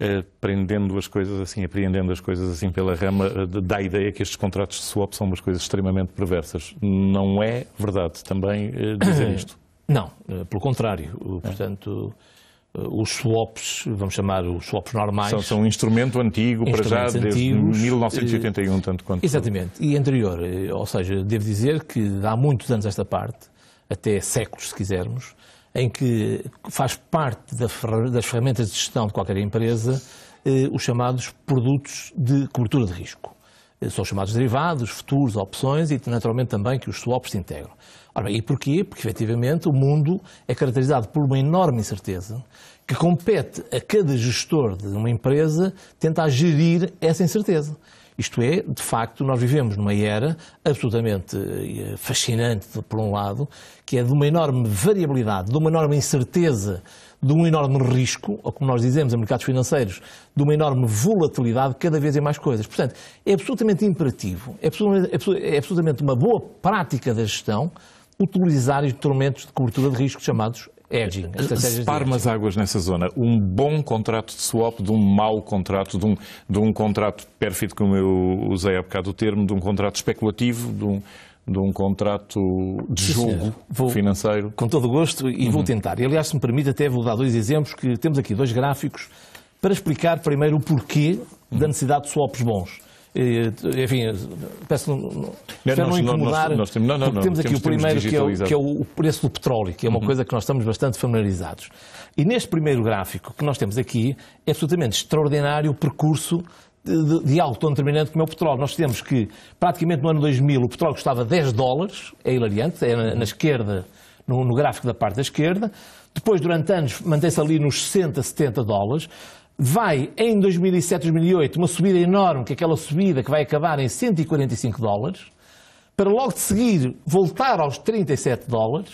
aprendendo as coisas assim, apreendendo as coisas assim pela rama, eh, dá a ideia que estes contratos de swap são umas coisas extremamente perversas. Não é verdade também eh, dizer isto. Não, eh, pelo contrário. É. Portanto, os swaps, vamos chamar os swaps normais. São, são um instrumento antigo para já desde antigos, 1981, tanto quanto. Exatamente, e anterior. Ou seja, devo dizer que há muitos anos esta parte, até séculos se quisermos, em que faz parte das ferramentas de gestão de qualquer empresa eh, os chamados produtos de cobertura de risco. Eh, são chamados derivados, futuros, opções e naturalmente também que os swaps se integram. Ora, e porquê? Porque efetivamente o mundo é caracterizado por uma enorme incerteza que compete a cada gestor de uma empresa tentar gerir essa incerteza. Isto é, de facto, nós vivemos numa era absolutamente eh, fascinante, por um lado, que é de uma enorme variabilidade, de uma enorme incerteza, de um enorme risco, ou como nós dizemos em mercados financeiros, de uma enorme volatilidade cada vez em mais coisas. Portanto, é absolutamente imperativo, é absolutamente, é, é absolutamente uma boa prática da gestão utilizar instrumentos de cobertura de risco chamados é, edging. Separ as águas nessa zona. Um bom contrato de swap de um mau contrato, de um, de um contrato pérfido, como eu usei há bocado o termo, de um contrato especulativo, de um, de um contrato de Sim, jogo vou, financeiro. Com todo o gosto e uhum. vou tentar. E, aliás, se me permite, até vou dar dois exemplos, que temos aqui dois gráficos, para explicar primeiro o porquê uhum. da necessidade de swaps bons enfim, peço não, não, nós, não incomodar, nós, nós, temos, não, não, não, temos aqui temos, o primeiro que é o, que é, o, preço do petróleo, que é uma uhum. coisa que nós estamos bastante familiarizados. E neste primeiro gráfico que nós temos aqui, é absolutamente extraordinário o percurso de, de determinante como é o petróleo. Nós temos que, praticamente no ano 2000, o petróleo custava 10 dólares, é hilariante, é na, na esquerda, no, no gráfico da parte da esquerda, depois, durante anos, mantém-se ali nos 60, 70 dólares vai em 2007, 2008, uma subida enorme, que é aquela subida que vai acabar em 145 dólares, para logo de seguir voltar aos 37 dólares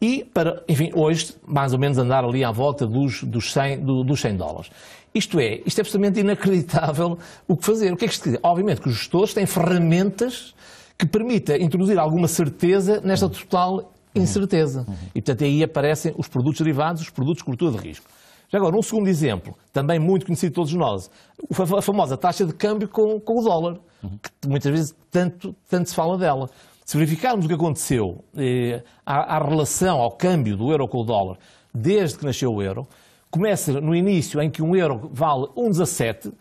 e para, enfim, hoje mais ou menos andar ali à volta dos, dos, 100, dos 100 dólares. Isto é, isto é absolutamente inacreditável o que fazer. O que é que isto quer dizer? Obviamente que os gestores têm ferramentas que permita introduzir alguma certeza nesta total incerteza. E, portanto, aí aparecem os produtos derivados, os produtos de cobertura de risco. Já agora, um segundo exemplo, também muito conhecido de todos nós, a famosa taxa de câmbio com, com o dólar, que muitas vezes tanto, tanto se fala dela. Se verificarmos o que aconteceu eh, à, à relação, ao câmbio do euro com o dólar, desde que nasceu o euro, começa no início em que um euro vale 1,17,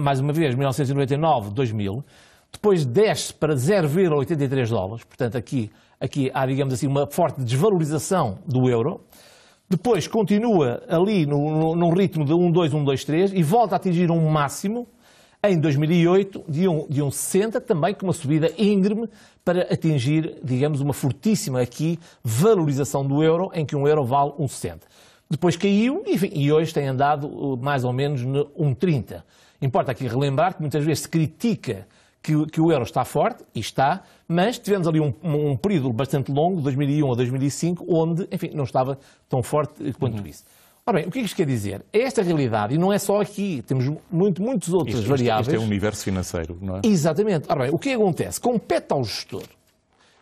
mais uma vez, 1999, 2000, depois desce para 0,83 dólares, portanto aqui, aqui há, digamos assim, uma forte desvalorização do euro, depois continua ali no, num ritmo de 1, 2, 1, 2, 3 e volta a atingir um máximo em 2008 de um, de um 60, também com uma subida íngreme para atingir, digamos, uma fortíssima aqui valorização do euro, em que um euro vale um 60. Depois caiu enfim, e hoje tem andado eh, mais ou menos no 1,30. Importa aqui relembrar que muitas vezes se critica que, que o euro está forte, e está, mas tivemos ali um, um, período bastante longo, 2001 a 2005, onde, enfim, não estava tão forte quanto uhum. isso. Ora bem, o que é que isto quer dizer? É esta realidade, e não é só aqui, temos muito, muitas outras isto, variáveis. Isto é um universo financeiro, não é? Exatamente. Ora bem, o que acontece? Compete ao gestor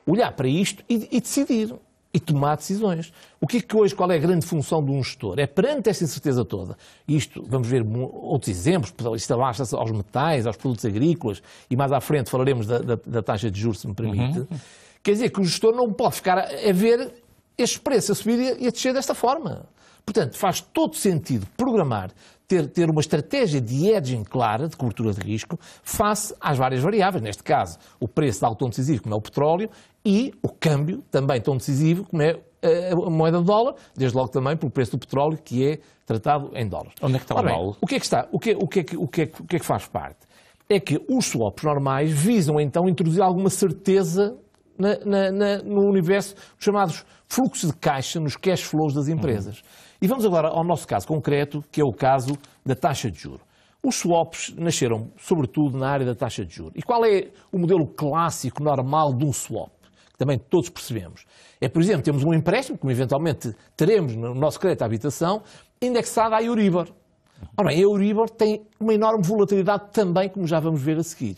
olhar para isto e, e decidir e tomar decisões. O que é que hoje, qual é a grande função de um gestor? É perante esta incerteza toda, isto, vamos ver outros exemplos, isto abaixa-se aos metais, aos produtos agrícolas, e mais à frente falaremos da, da, da taxa de juros, se me permite. Uhum. Quer dizer que o gestor não pode ficar a ver este preço a subir e a descer desta forma. Portanto, faz todo sentido programar, ter, ter uma estratégia de hedging clara, de cobertura de risco, face às várias variáveis, neste caso, o preço de algo tão decisivo como é o petróleo e o câmbio também tão decisivo como é eh, a moeda do dólar, desde logo também pelo preço do petróleo que é tratado em dólares. Onde é que está Ora o mal? O que é que está? O que, é, o, que é que, o, que é o que é que faz parte? É que os swaps normais visam então introduzir alguma certeza na, na, na, no universo dos chamados fluxos de caixa, nos cash flows das empresas. Uhum. E vamos agora ao nosso caso concreto, que é o caso da taxa de juro. Os swaps nasceram sobretudo na área da taxa de juro. E qual é o modelo clássico, normal de um swap? Que também todos percebemos. É, por exemplo, temos um empréstimo, como eventualmente teremos no nosso crédito à habitação, indexado à Euribor. Ora bem, a Euribor tem uma enorme volatilidade também, como já vamos ver a seguir.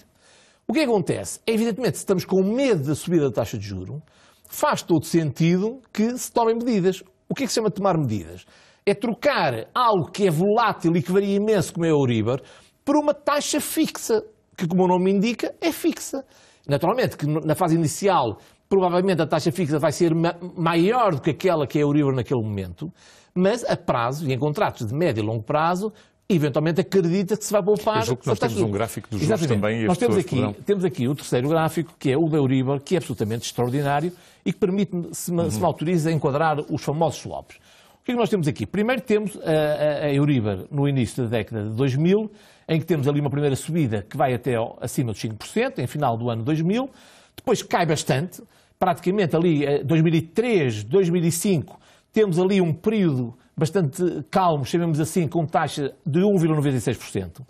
O que acontece? é Evidentemente, se estamos com medo da subida da taxa de juro, faz todo sentido que se tomem medidas. O que é que se chama tomar medidas? É trocar algo que é volátil e que varia imenso, como é o Euribor, por uma taxa fixa, que, como o nome indica, é fixa. Naturalmente que na fase inicial, provavelmente a taxa fixa vai ser ma maior do que aquela que é o Euribor naquele momento, mas a prazo e em contratos de médio e longo prazo, eventualmente acredita que se vai poupar. Eu julgo que nós temos um gráfico dos juros também. nós temos aqui, poderão... temos aqui o terceiro gráfico, que é o da Euribor, que é absolutamente extraordinário e que permite, se me, uhum. se me autoriza, enquadrar os famosos swaps. O que é que nós temos aqui? Primeiro temos a, a, a Euribor no início da década de 2000, em que temos ali uma primeira subida que vai até ao, acima dos 5%, em final do ano 2000, depois cai bastante, praticamente ali 2003, eh, 2005, temos ali um período bastante calmos, chamemos assim, com taxa de 1,96%.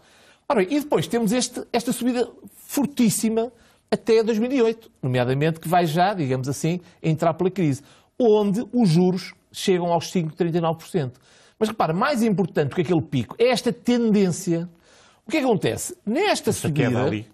Ora bem, e depois temos este, esta subida fortíssima até 2008, nomeadamente que vai já, digamos assim, entrar pela crise, onde os juros chegam aos 5,39%. Mas repara, mais importante do que aquele pico é esta tendência. O que, é acontece? Nesta Esta subida. Ali.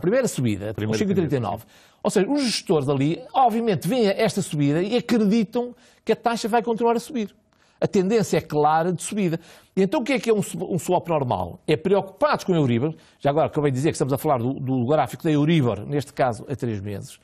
primeira subida, primeira 5,39. Ou seja, os gestores ali, obviamente, veem esta subida e acreditam que a taxa vai continuar a subir a tendência é clara de subida. E então o que é que é um, swap normal? É preocupados com a Euribor, já agora acabei de dizer que estamos a falar do, do gráfico da Euribor, neste caso há três meses.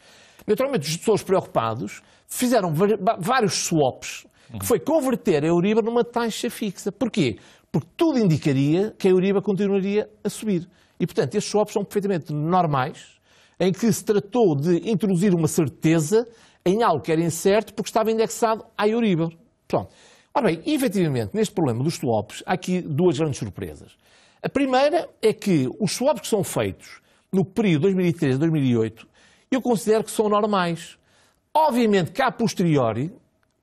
Naturalmente, os pessoas preocupados fizeram vários swaps, que foi converter a Euribor numa taxa fixa. Porquê? Porque tudo indicaria que a Euribor continuaria a subir. E, portanto, estes swaps são perfeitamente normais, em que se tratou de introduzir uma certeza em algo que era incerto porque estava indexado à Euribor. Pronto. Ora bem, efetivamente, neste problema dos swaps, há aqui duas grandes surpresas. A primeira é que os swaps que são feitos no período 2003 a 2008, eu considero que são normais. Obviamente que, a posteriori,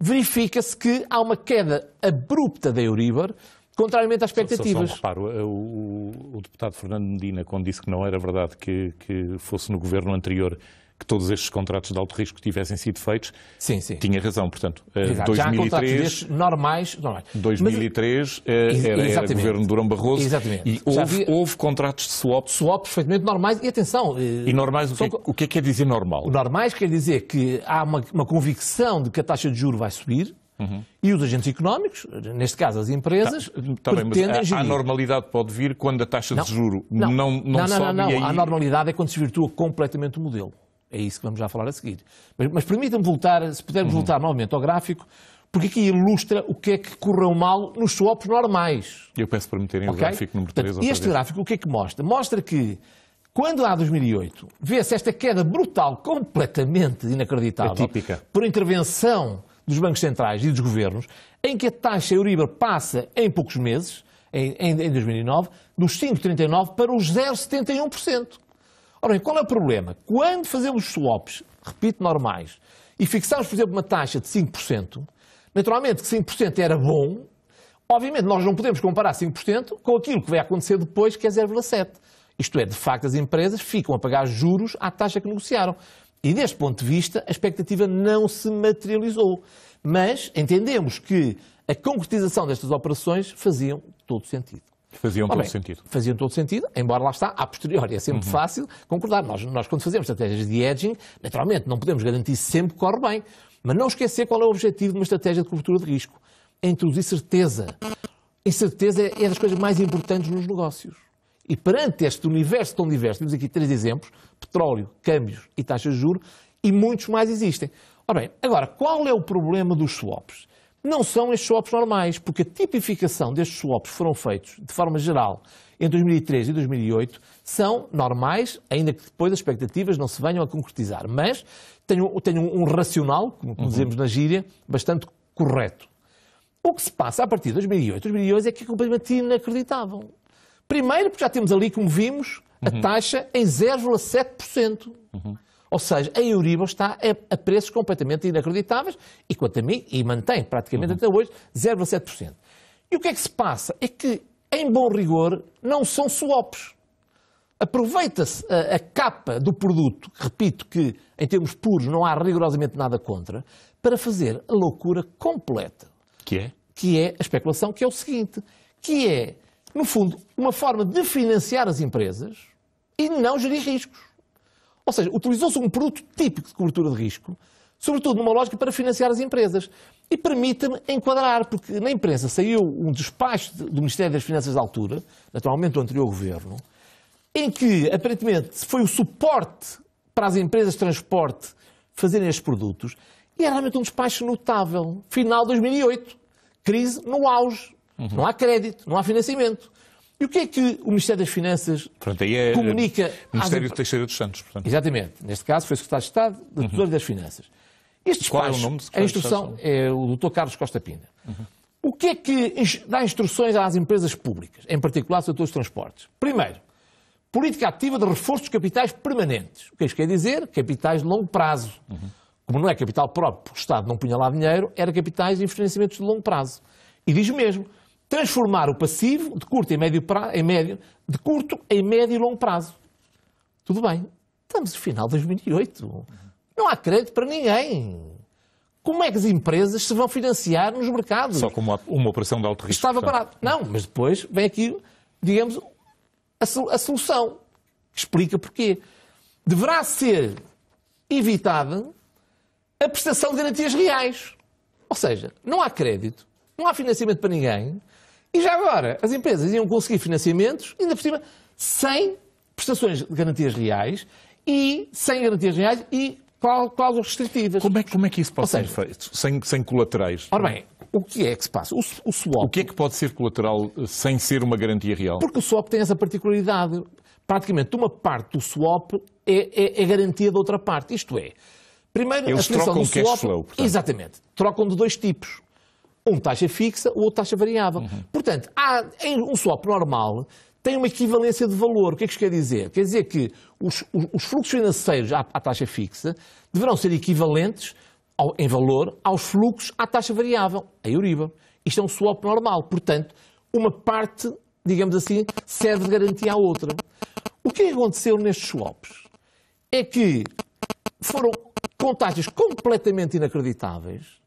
verifica-se que há uma queda abrupta da Euribor, contrariamente às expectativas. Só, só um reparo, eh, o, o, o, deputado Fernando Medina, quando disse que não era verdade que, que fosse no governo anterior que todos estes contratos de alto risco tivessem sido feitos, sim, sim. tinha razão. Portanto, eh, Exato. 2003, já há contratos normais. normais. 2003 Mas, eh, eh, era, era governo de Durão Barroso exatamente. e houve, havia... houve, contratos de swap. Swap perfeitamente normais e atenção. E normais, o que, é, o que é que quer dizer normal? Normais quer dizer que há uma, uma convicção de que a taxa de juro vai subir. Uhum. E os agentes económicos, neste caso as empresas, tá, tá pretendem bem, mas a, a, normalidade pode vir quando a taxa não, de juro não, não, não, não, não sobe. Não, não, não. Aí... A normalidade é quando se virtua completamente o modelo. É isso que vamos já falar a seguir. Mas, mas permitam-me voltar, se pudermos uhum. voltar novamente ao gráfico, porque aqui ilustra o que é que correu mal nos swaps normais. Eu peço para meterem okay? o gráfico número 3. E este gráfico o que é que mostra? Mostra que quando há 2008 vê-se esta queda brutal, completamente inacreditável, Atípica. por intervenção dos bancos centrais e dos governos, em que a taxa Euribor passa em poucos meses, em, em, em 2009, dos 5,39% para os 0,71%. Ora bem, qual é o problema? Quando fazemos swaps, repito, normais, e fixamos, por exemplo, uma taxa de 5%, naturalmente que 5% era bom, obviamente nós não podemos comparar 5% com aquilo que vai acontecer depois, que é 0,7%. Isto é, de facto, as empresas ficam a pagar juros à taxa que negociaram. E deste ponto de vista, a expectativa não se materializou. Mas entendemos que a concretização destas operações faziam todo sentido. Faziam todo bem, sentido. Faziam todo sentido, embora lá está, a posteriori, é sempre uhum. fácil concordar. Nós, nós, quando fazemos estratégias de edging, naturalmente, não podemos garantir sempre que corre bem, mas não esquecer qual é o objetivo de uma estratégia de cobertura de risco. É introduzir certeza. Incerteza é, é das coisas mais importantes nos negócios. E perante este universo tão diverso, temos aqui três exemplos: petróleo, câmbios e taxas de juros, e muitos mais existem. Ora bem, agora, qual é o problema dos swaps? não são estes swaps normais, porque a tipificação destes swaps que foram feitos, de forma geral, em 2003 e 2008, são normais, ainda que depois as expectativas não se venham a concretizar. Mas tenho um racional, como uhum. dizemos na gíria, bastante correto. O que se passa a partir de 2008, 2008 é que é completamente inacreditável. Primeiro, porque já temos ali, como vimos, a uhum. taxa em 0,7%. Uhum. Ou seja, a Euribor está a, preços completamente inacreditáveis e, quanto a mim, e mantém praticamente uhum. até hoje 0,7%. E o que é que se passa? É que, em bom rigor, não são swaps. Aproveita-se a, a, capa do produto, repito que em termos puros não há rigorosamente nada contra, para fazer a loucura completa. Que é? Que é a especulação, que é o seguinte, que é, no fundo, uma forma de financiar as empresas e não gerir riscos. Ou seja, utilizou-se um produto típico de cobertura de risco, sobretudo numa lógica para financiar as empresas. E permita-me enquadrar, porque na imprensa saiu um despacho do Ministério das Finanças da altura, naturalmente do anterior governo, em que aparentemente foi o suporte para as empresas de transporte fazerem estes produtos, e era realmente um despacho notável. Final de 2008, crise no auge. Uhum. Não há crédito, não há financiamento. E o que é que o Ministério das Finanças portanto, aí é, é comunica... O Ministério às... Teixeira dos Santos, portanto. Exatamente. Neste caso foi o Secretário de Estado, do uhum. das Finanças. Este Qual é o nome do Secretário A instrução é o Dr. Carlos Costa Pina. Uhum. O que é que dá instruções às empresas públicas, em particular ao setor de transportes? Primeiro, política ativa de reforço dos capitais permanentes. O que isto quer dizer? Capitais de longo prazo. Uhum. Como não é capital próprio, porque o Estado não punha lá dinheiro, era capitais e financiamentos de longo prazo. E diz mesmo, transformar o passivo de curto em médio, prazo em médio, de curto em médio e longo prazo. Tudo bem. Estamos no final de 2008. Não há crédito para ninguém. Como é que as empresas se vão financiar nos mercados? Só com uma, uma operação de alto risco. Estava parado. Não, mas depois vem aqui, digamos, a, a solução. Explica porquê. Deverá ser evitada a prestação de garantias reais. Ou seja, não há crédito, não há financiamento para ninguém, e já agora, as empresas iam conseguir financiamentos, ainda por cima, sem prestações de garantias reais e sem garantias reais e quais restritivas. Como é, como é que isso pode seja, ser feito? Sem, sem colaterais? Ora bem, o que é que se passa? O, o swap. O que é que pode ser colateral eh, sem ser uma garantia real? Porque o swap tem essa particularidade. Praticamente uma parte do swap é, é, é garantia da outra parte. Isto é, primeiro Eles a trocam o swap, cash flow. Portanto. Exatamente. Trocam de dois tipos. Um taxa fixa, o outro taxa variável. Uhum. Portanto, há, em um swap normal tem uma equivalência de valor. O que é que isto quer dizer? Quer dizer que os, os, os fluxos financeiros à, à, taxa fixa deverão ser equivalentes ao, em valor aos fluxos à taxa variável, a Euribor. Isto é um swap normal. Portanto, uma parte, digamos assim, serve de garantia à outra. O que é aconteceu nestes swaps é que foram com completamente inacreditáveis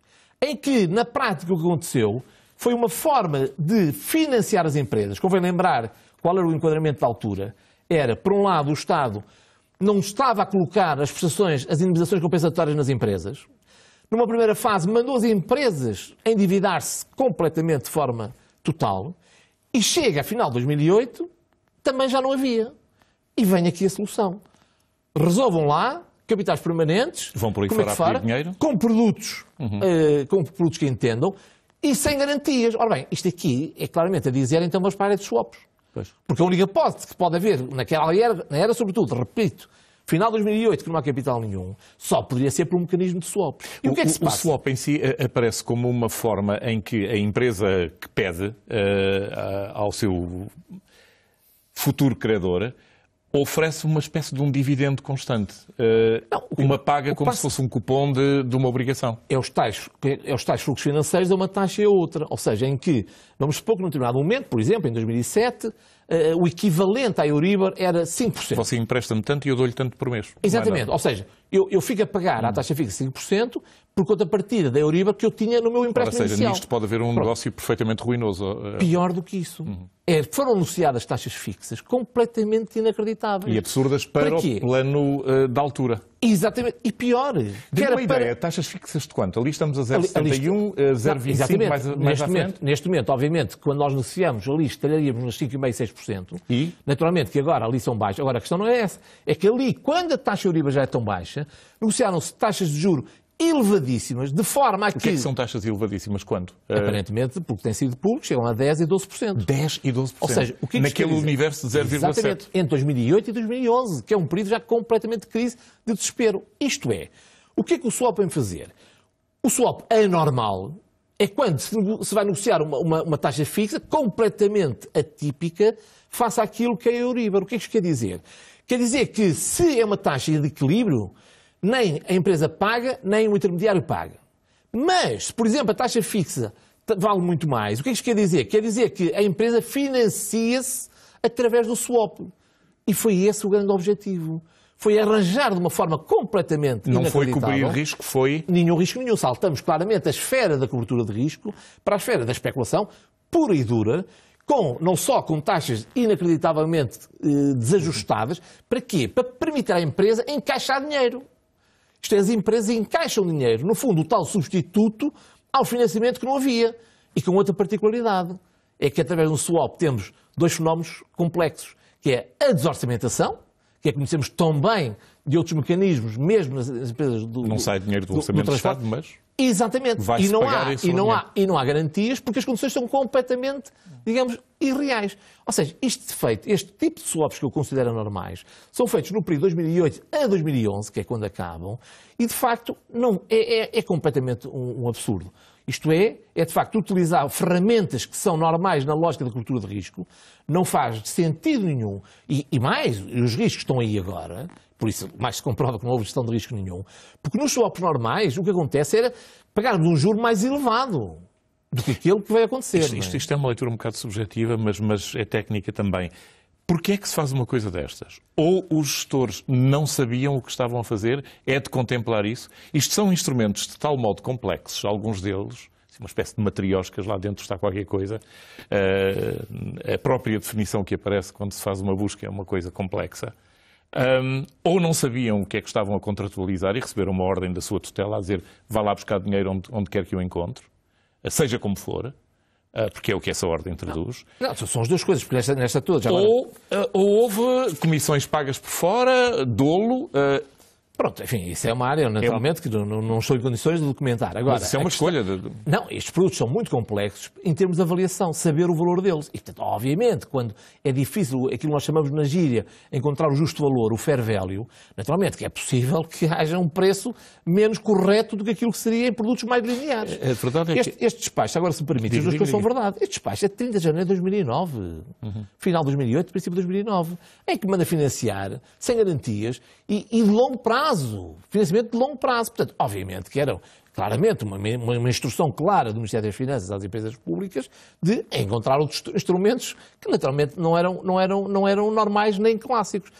em que, na prática, o que aconteceu foi uma forma de financiar as empresas. Convém lembrar qual era o enquadramento da altura. Era, por um lado, o Estado não estava a colocar as prestações, as indemnizações compensatórias nas empresas. Numa primeira fase, mandou as empresas endividar-se completamente de forma total. E chega, a final de 2008, também já não havia. E vem aqui a solução. Resolvam lá, capitais permanentes, vão por aí é fora, é fora dinheiro, com produtos, uhum. uh, com produtos que entendam e sem garantias. Ora bem, isto aqui é claramente a dizer então vamos para a de swaps. Pois. Porque a única hipótese que pode haver naquela era, na era sobretudo, repito, final de 2008, que não há capital nenhum, só poderia ser por um mecanismo de swap. E o, o que é que se passa? O swap em si eh, aparece como uma forma em que a empresa que pede uh, ao seu futuro credor oferece uma espécie de um dividendo constante. Uh, não, uma paga como passo... se fosse um cupom de, de, uma obrigação. É os, tais, é os tais fluxos financeiros, é uma taxa e outra. Ou seja, em que, vamos supor que num determinado momento, por exemplo, em 2007, uh, eh, o equivalente à Euribor era 5%. Você empresta-me tanto e eu dou-lhe tanto por mês. É, Exatamente. Ou seja, eu, eu fico a pagar hum. à taxa fixa 5%, por partida da Euribor que eu tinha no meu empréstimo Ou seja, inicial. nisto pode haver um Pronto. negócio perfeitamente ruinoso. Eh, pior do que isso. Uhum. É, foram anunciadas taxas fixas completamente inacreditáveis. E absurdas para, para o plano uh, da altura. Exatamente. E pior. Dê uma ideia, para... taxas fixas de quanto? Ali estamos a 0,71, 0,25 eh, mais, mais neste momento, Neste momento, obviamente, quando nós negociamos ali estaríamos nos 5,5%, 6%. E? Naturalmente que agora ali são baixas. Agora a questão não é essa. É que ali, quando a taxa Euribor já é tão baixa, negociaram-se taxas de juro elevadíssimas, de forma a que... O que, é que são taxas elevadíssimas? Quando? Aparentemente, porque têm sido públicos, chegam a 10% e 12%. 10% e 12%. Ou seja, o que é que Naquele universo de 0,7%. Exatamente, entre 2008 e 2011, que é um período já completamente de crise, de desespero. Isto é, o que é que o swap vem fazer? O swap anormal é quando se vai negociar uma, uma, uma taxa fixa completamente atípica face àquilo que é a Euribor. O que é que isto quer dizer? Quer dizer que se é uma taxa de equilíbrio, nem a empresa paga, nem o intermediário paga. Mas, por exemplo, a taxa fixa vale muito mais. O que é que isto quer dizer? Quer dizer que a empresa financia-se através do swap. E foi esse o grande objetivo. Foi arranjar de uma forma completamente Não foi cobrir risco, foi. Nenhum risco nenhum. Saltamos claramente a esfera da cobertura de risco para a esfera da especulação pura e dura, com, não só com taxas inacreditavelmente eh, desajustadas, para quê? Para permitir à empresa encaixar dinheiro. Isto é, as empresas encaixam dinheiro, no fundo, o tal substituto ao financiamento que não havia. E com outra particularidade, é que através de um swap temos dois fenómenos complexos, que é a desorçamentação, que a conhecemos tão bem de outros mecanismos, mesmo nas empresas do Não sai dinheiro do, do orçamento do, do Estado, mas... Exatamente. E não, há, e, não há, e não há garantias porque as condições são completamente, digamos, irreais. Ou seja, este feito, este tipo de swaps que eu considero normais, são feitos no período de 2008 a 2011, que é quando acabam, e de facto não, é, é, é completamente um, um absurdo. Isto é, é de facto utilizar ferramentas que são normais na lógica da cultura de risco, não faz sentido nenhum. E, e mais, os riscos estão aí agora, por isso, mais se comprova que não houve gestão de risco nenhum. Porque nos swaps normais, o que acontece era pagarmos um juro mais elevado do que aquilo que vai acontecer. Isto, é? isto, isto é uma leitura um bocado subjetiva, mas, mas é técnica também. Porquê é que se faz uma coisa destas? Ou os gestores não sabiam o que estavam a fazer? É de contemplar isso? Isto são instrumentos de tal modo complexos, alguns deles, assim, uma espécie de matrioscas, lá dentro está qualquer coisa. Eh, a própria definição que aparece quando se faz uma busca é uma coisa complexa um, ou não sabiam o que é que estavam a contratualizar e receberam uma ordem da sua tutela a dizer vá lá buscar dinheiro onde, onde quer que o encontre, ah, seja como for, ah, porque é o que essa ordem traduz. Não, não são as duas coisas, porque nesta, nesta toda já... Ou, ah, ou houve comissões pagas por fora, dolo, Pronto, enfim, isso é, é. uma área, é naturalmente, que não, não estou em condições de documentar. Agora, Mas isso é uma questão... escolha. De... Não, estes produtos são muito complexos em termos de avaliação, saber o valor deles. E, portanto, obviamente, quando é difícil aquilo que nós chamamos na gíria, encontrar o justo valor, o fair value, naturalmente que é possível que haja um preço menos correto do que aquilo que seria em produtos mais lineares. A é, verdade é que... este, despacho, agora se me permite, as duas coisas são verdade. Este despacho é de 30 de janeiro de 2009, uhum. final de 2008, princípio de 2009, em que manda financiar, sem garantias e, e de longo prazo prazo, financiamento de longo prazo. Portanto, obviamente que eram claramente uma, uma, uma, instrução clara do Ministério das Finanças às empresas públicas de encontrar outros instrumentos que naturalmente não eram, não eram, não eram normais nem clássicos.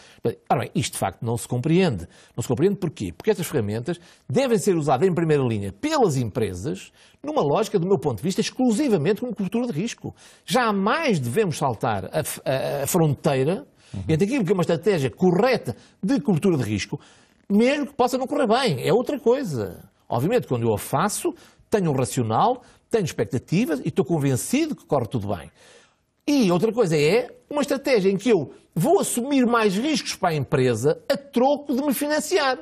Ora bem, isto de facto não se compreende. Não se compreende porquê? Porque estas ferramentas devem ser usadas em primeira linha pelas empresas numa lógica, do meu ponto de vista, exclusivamente como cobertura de risco. Jamais devemos saltar a, a, a fronteira uhum. entre aquilo que é uma estratégia correta de cobertura de risco mesmo que possa não correr bem, é outra coisa. Obviamente, quando eu a faço, tenho um racional, tenho expectativas e estou convencido que corre tudo bem. E outra coisa é uma estratégia em que eu vou assumir mais riscos para a empresa a troco de me financiar.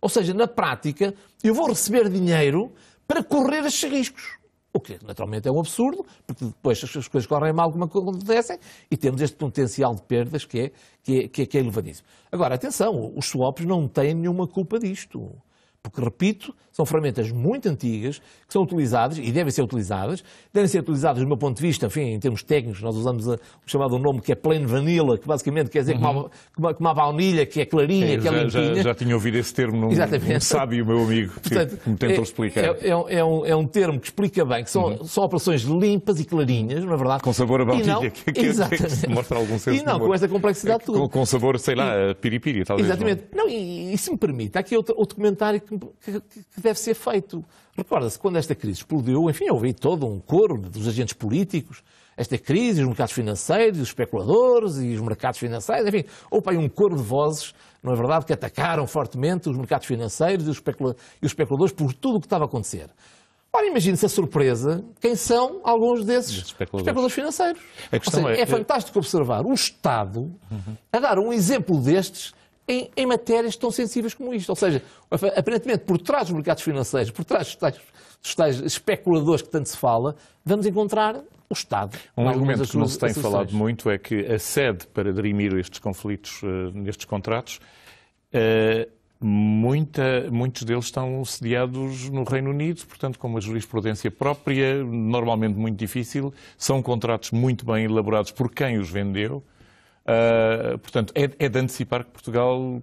Ou seja, na prática, eu vou receber dinheiro para correr esses riscos o que naturalmente é um absurdo, porque depois as coisas correm mal como acontecem e temos este potencial de perdas que é, que é, que é, que é elevadíssimo. Agora, atenção, os swaps não têm nenhuma culpa disto. Porque, repito, são ferramentas muito antigas que são utilizadas e devem ser utilizadas. Devem ser utilizadas, do meu ponto de vista, enfim, em termos técnicos, nós usamos o chamado nome que é plain vanilla, que basicamente quer dizer uhum. uma, como uma baunilha que é clarinha, é, que é limpinha. Já, já, tinha ouvido esse termo num, sabe num sábio, meu amigo, Portanto, que me tentou é, explicar. É, é, é, um, é um termo que explica bem, que são, uhum. são operações limpas e clarinhas, não é verdade? Com sabor a baunilha, não, que, é que, é que mostra algum senso E não, com esta complexidade é, toda. Com, com sabor, sei lá, e, piripiri, talvez. Exatamente. Não, não e, e, se me permite, há aqui outro, outro comentário que, deve ser feito. Recorda-se, quando esta crise explodiu, enfim, houve todo um coro dos agentes políticos, esta é crise, os mercados financeiros, os especuladores e os mercados financeiros, enfim, houve aí um coro de vozes, não é verdade, que atacaram fortemente os mercados financeiros e os, e os especuladores por tudo o que estava a acontecer. Ora, imagine-se a surpresa quem são alguns desses especuladores. especuladores. financeiros. Seja, é... é... fantástico observar um Estado a dar um exemplo destes em, em, matérias tão sensíveis como isto. Ou seja, aparentemente, por trás dos mercados financeiros, por trás dos tais, dos tais especuladores que tanto se fala, vamos encontrar o Estado. Um argumento que não se tem falado muito é que a sede para dirimir estes conflitos, eh, nestes contratos, eh, muita, muitos deles estão sediados no Reino Unido, portanto, com uma jurisprudência própria, normalmente muito difícil, são contratos muito bem elaborados por quem os vendeu. Ah, portanto, é, é de antecipar que Portugal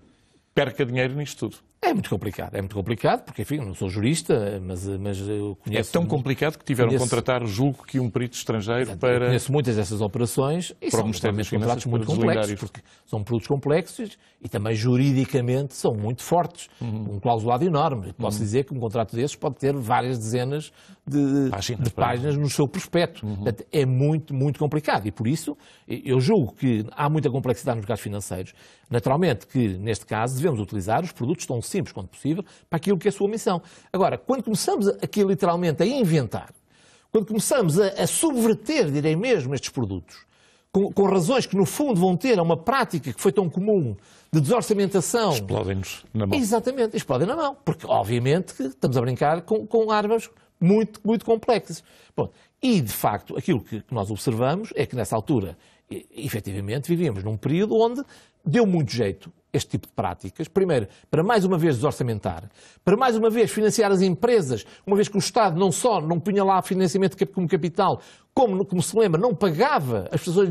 perca dinheiro nisto tudo. É muito complicado, é muito complicado, porque, enfim, não sou jurista, mas, mas eu é conheço... É tão complicado que tiveram conheço, contratar, julgo que, um perito estrangeiro para... conheço muitas dessas operações e são realmente contratos muito complexos, porque são produtos complexos e também juridicamente são muito fortes, uhum. um clausulado enorme. Posso uhum. dizer que um contrato desses pode ter várias dezenas de páginas, de páginas no seu prospecto. Uhum. Portanto, é muito, muito complicado e, por isso, eu julgo que há muita complexidade nos mercados financeiros. Naturalmente que, neste caso, devemos utilizar os produtos tão simples quanto possível para aquilo que é a sua missão. Agora, quando começamos aqui literalmente a inventar, quando começamos a, a subverter, direi mesmo, estes produtos, com, com, razões que no fundo vão ter a uma prática que foi tão comum de desorçamentação. Explodem-nos na mão. Exatamente, explodem na mão. Porque, obviamente, que estamos a brincar com, com armas muito, muito complexas. Bom, e, de facto, aquilo que nós observamos é que, nessa altura, efetivamente, vivíamos num período onde deu muito jeito este tipo de práticas. Primeiro, para mais uma vez desorçamentar, para mais uma vez financiar as empresas, uma vez que o Estado não só não punha lá financiamento como capital, como, como se lembra, não pagava as pessoas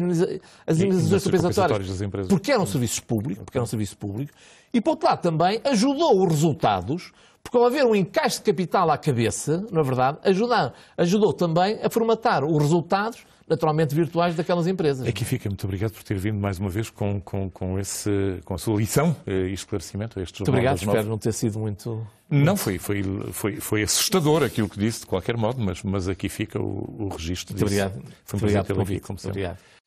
as indenizações compensatórias, porque eram serviços públicos, porque eram serviço público, e por outro lado também ajudou os resultados, porque ao haver um encaixe de capital à cabeça, na é verdade, ajudou, ajudou também a formatar os resultados naturalmente virtuais daquelas empresas. Aqui fica muito obrigado por ter vindo mais uma vez com, com, com, esse, com a sua lição eh, e esclarecimento a estes Muito obrigado, espero não ter sido muito. Não, foi, foi, foi, foi assustador aquilo que disse, de qualquer modo, mas, mas aqui fica o, o registro muito disso. Obrigado. Foi um prazer obrigado aqui, como sempre. Obrigado.